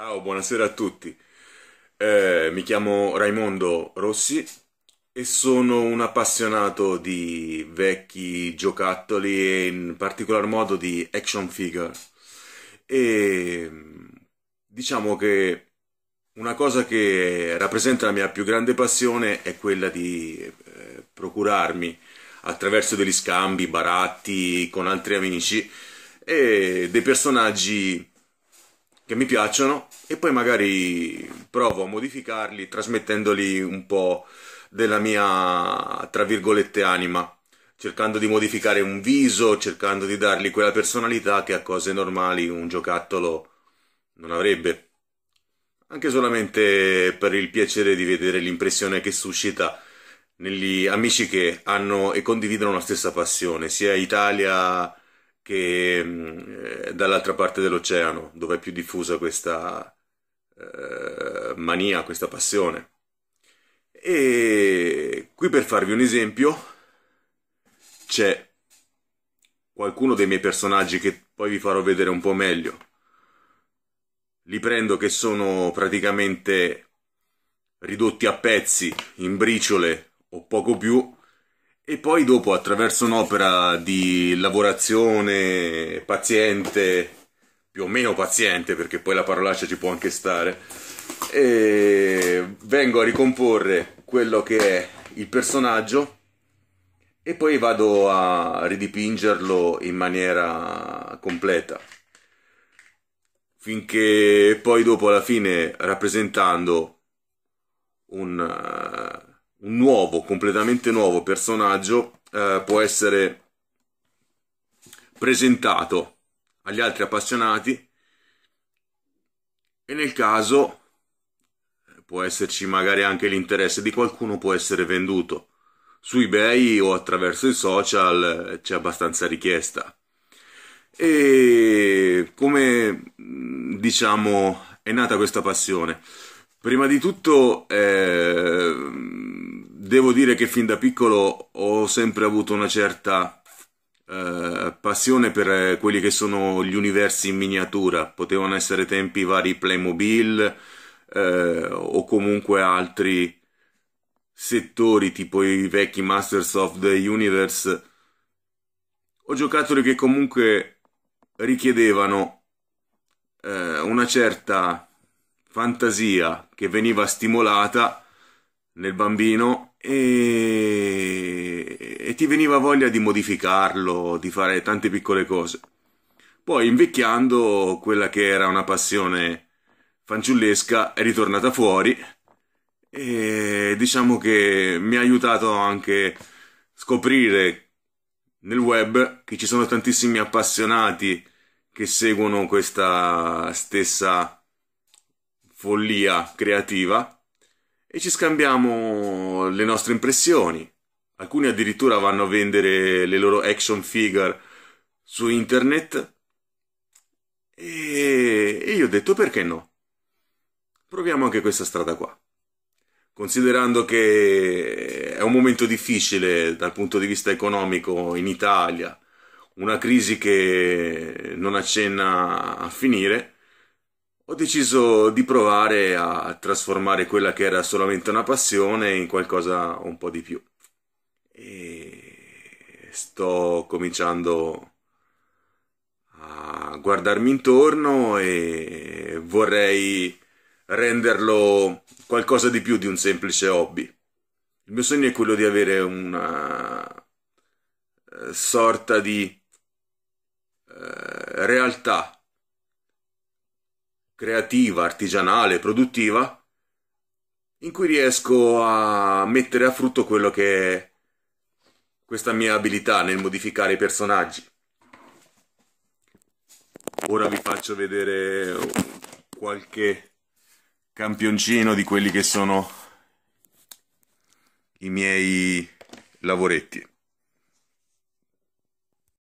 Ciao, buonasera a tutti. Eh, mi chiamo Raimondo Rossi e sono un appassionato di vecchi giocattoli e in particolar modo di action figure. E diciamo che una cosa che rappresenta la mia più grande passione è quella di eh, procurarmi attraverso degli scambi, baratti con altri amici e dei personaggi che mi piacciono e poi magari provo a modificarli trasmettendoli un po' della mia, tra virgolette, anima, cercando di modificare un viso, cercando di dargli quella personalità che a cose normali un giocattolo non avrebbe. Anche solamente per il piacere di vedere l'impressione che suscita negli amici che hanno e condividono la stessa passione, sia Italia che mm, eh, dall'altra parte dell'oceano, dove è più diffusa questa eh, mania, questa passione. E qui per farvi un esempio c'è qualcuno dei miei personaggi che poi vi farò vedere un po' meglio. Li prendo che sono praticamente ridotti a pezzi, in briciole o poco più, e poi dopo attraverso un'opera di lavorazione paziente, più o meno paziente, perché poi la parolaccia ci può anche stare, vengo a ricomporre quello che è il personaggio e poi vado a ridipingerlo in maniera completa. Finché poi dopo alla fine rappresentando un eh, un nuovo, completamente nuovo personaggio eh, può essere presentato agli altri appassionati e nel caso eh, può esserci magari anche l'interesse di qualcuno, può essere venduto. Su eBay o attraverso i social eh, c'è abbastanza richiesta. E come mm, diciamo è nata questa passione? Prima di tutto eh, devo dire che fin da piccolo ho sempre avuto una certa eh, passione per eh, quelli che sono gli universi in miniatura. Potevano essere tempi vari Playmobil eh, o comunque altri settori tipo i vecchi Masters of the Universe Ho giocattoli che comunque richiedevano eh, una certa fantasia che veniva stimolata nel bambino e, e ti veniva voglia di modificarlo, di fare tante piccole cose. Poi invecchiando quella che era una passione fanciullesca è ritornata fuori e diciamo che mi ha aiutato anche a scoprire nel web che ci sono tantissimi appassionati che seguono questa stessa follia creativa e ci scambiamo le nostre impressioni. Alcuni addirittura vanno a vendere le loro action figure su internet. E, e io ho detto perché no? Proviamo anche questa strada qua. Considerando che è un momento difficile dal punto di vista economico in Italia, una crisi che non accenna a finire, ho deciso di provare a trasformare quella che era solamente una passione in qualcosa un po' di più. E sto cominciando a guardarmi intorno e vorrei renderlo qualcosa di più di un semplice hobby. Il mio sogno è quello di avere una eh, sorta di eh, realtà creativa, artigianale, produttiva, in cui riesco a mettere a frutto quello che è questa mia abilità nel modificare i personaggi. Ora vi faccio vedere qualche campioncino di quelli che sono i miei lavoretti.